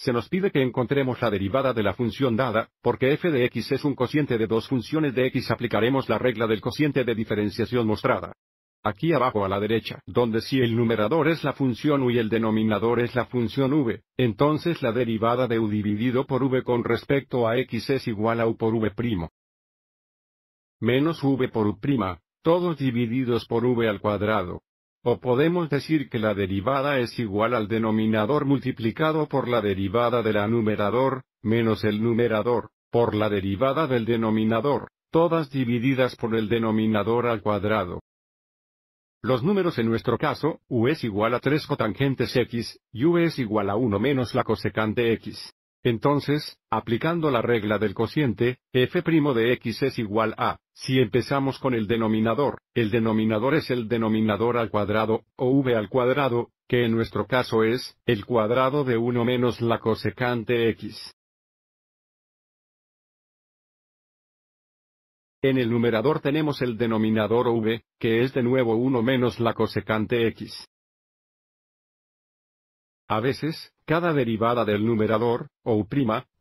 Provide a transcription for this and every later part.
se nos pide que encontremos la derivada de la función dada, porque f de x es un cociente de dos funciones de x aplicaremos la regla del cociente de diferenciación mostrada. Aquí abajo a la derecha, donde si el numerador es la función u y el denominador es la función v, entonces la derivada de u dividido por v con respecto a x es igual a u por v Menos v por u todos divididos por v al cuadrado. O podemos decir que la derivada es igual al denominador multiplicado por la derivada del la numerador, menos el numerador, por la derivada del denominador, todas divididas por el denominador al cuadrado. Los números en nuestro caso, u es igual a 3 cotangentes x, y u es igual a 1 menos la cosecante x. Entonces, aplicando la regla del cociente, f' de x es igual a, si empezamos con el denominador, el denominador es el denominador al cuadrado, o v al cuadrado, que en nuestro caso es, el cuadrado de 1 menos la cosecante x. En el numerador tenemos el denominador v, que es de nuevo 1 menos la cosecante x. A veces, cada derivada del numerador, o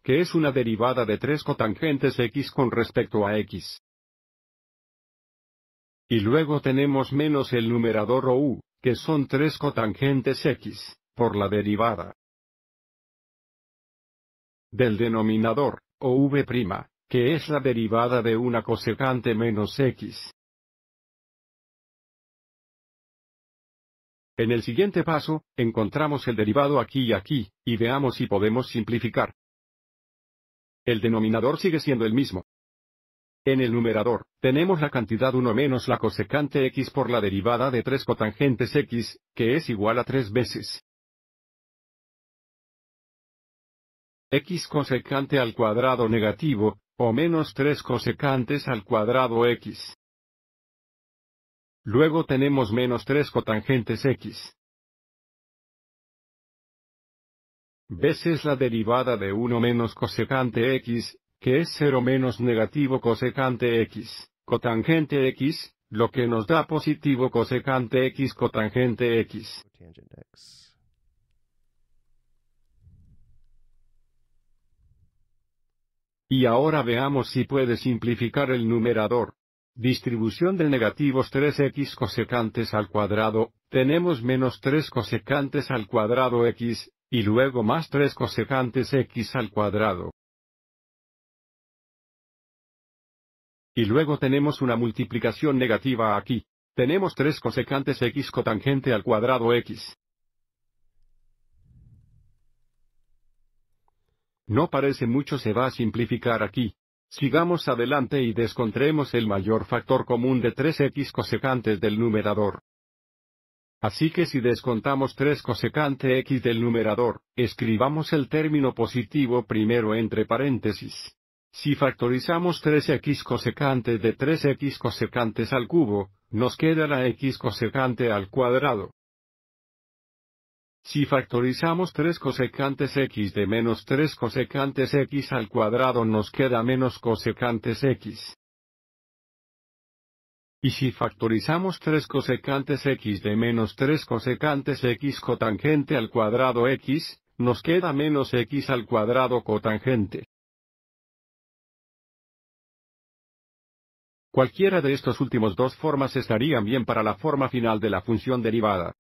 que es una derivada de tres cotangentes x con respecto a x. Y luego tenemos menos el numerador o u, que son tres cotangentes x, por la derivada del denominador, o v', que es la derivada de una cosecante menos x. En el siguiente paso, encontramos el derivado aquí y aquí, y veamos si podemos simplificar. El denominador sigue siendo el mismo. En el numerador, tenemos la cantidad 1 menos la cosecante x por la derivada de 3 cotangentes x, que es igual a 3 veces. x cosecante al cuadrado negativo, o menos 3 cosecantes al cuadrado x. Luego tenemos menos 3 cotangentes x. es la derivada de 1 menos cosecante x, que es 0 menos negativo cosecante x, cotangente x, lo que nos da positivo cosecante x cotangente x. Y ahora veamos si puede simplificar el numerador. Distribución de negativos 3x cosecantes al cuadrado, tenemos menos 3 cosecantes al cuadrado x, y luego más 3 cosecantes x al cuadrado. Y luego tenemos una multiplicación negativa aquí. Tenemos 3 cosecantes x cotangente al cuadrado x. No parece mucho se va a simplificar aquí, Sigamos adelante y descontremos el mayor factor común de 3x cosecantes del numerador. Así que si descontamos 3 cosecante x del numerador, escribamos el término positivo primero entre paréntesis. Si factorizamos 3x cosecante de 3x cosecantes al cubo, nos queda la x cosecante al cuadrado. Si factorizamos 3 cosecantes x de menos 3 cosecantes x al cuadrado nos queda menos cosecantes x. Y si factorizamos 3 cosecantes x de menos 3 cosecantes x cotangente al cuadrado x, nos queda menos x al cuadrado cotangente. Cualquiera de estos últimos dos formas estarían bien para la forma final de la función derivada.